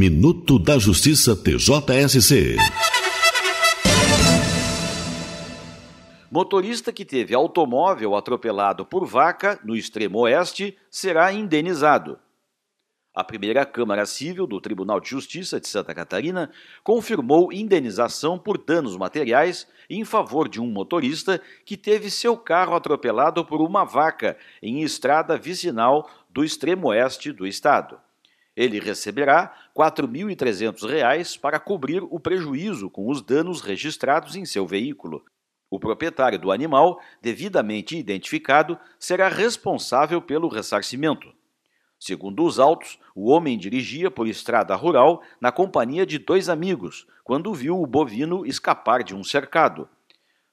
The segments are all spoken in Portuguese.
Minuto da Justiça TJSC. Motorista que teve automóvel atropelado por vaca no extremo oeste será indenizado. A primeira Câmara Civil do Tribunal de Justiça de Santa Catarina confirmou indenização por danos materiais em favor de um motorista que teve seu carro atropelado por uma vaca em estrada vicinal do extremo oeste do estado. Ele receberá R$ 4.300 para cobrir o prejuízo com os danos registrados em seu veículo. O proprietário do animal, devidamente identificado, será responsável pelo ressarcimento. Segundo os autos, o homem dirigia por estrada rural na companhia de dois amigos, quando viu o bovino escapar de um cercado.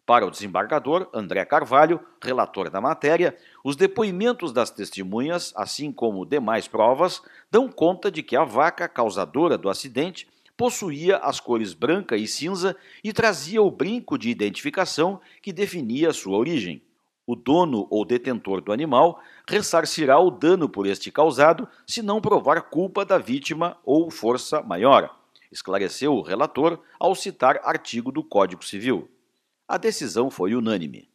Para o desembargador André Carvalho, relator da matéria, os depoimentos das testemunhas, assim como demais provas, dão conta de que a vaca causadora do acidente possuía as cores branca e cinza e trazia o brinco de identificação que definia sua origem. O dono ou detentor do animal ressarcirá o dano por este causado se não provar culpa da vítima ou força maior, esclareceu o relator ao citar artigo do Código Civil. A decisão foi unânime.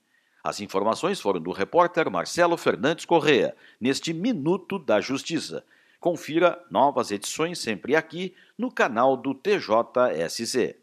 As informações foram do repórter Marcelo Fernandes Correa, neste Minuto da Justiça. Confira novas edições sempre aqui no canal do TJSC.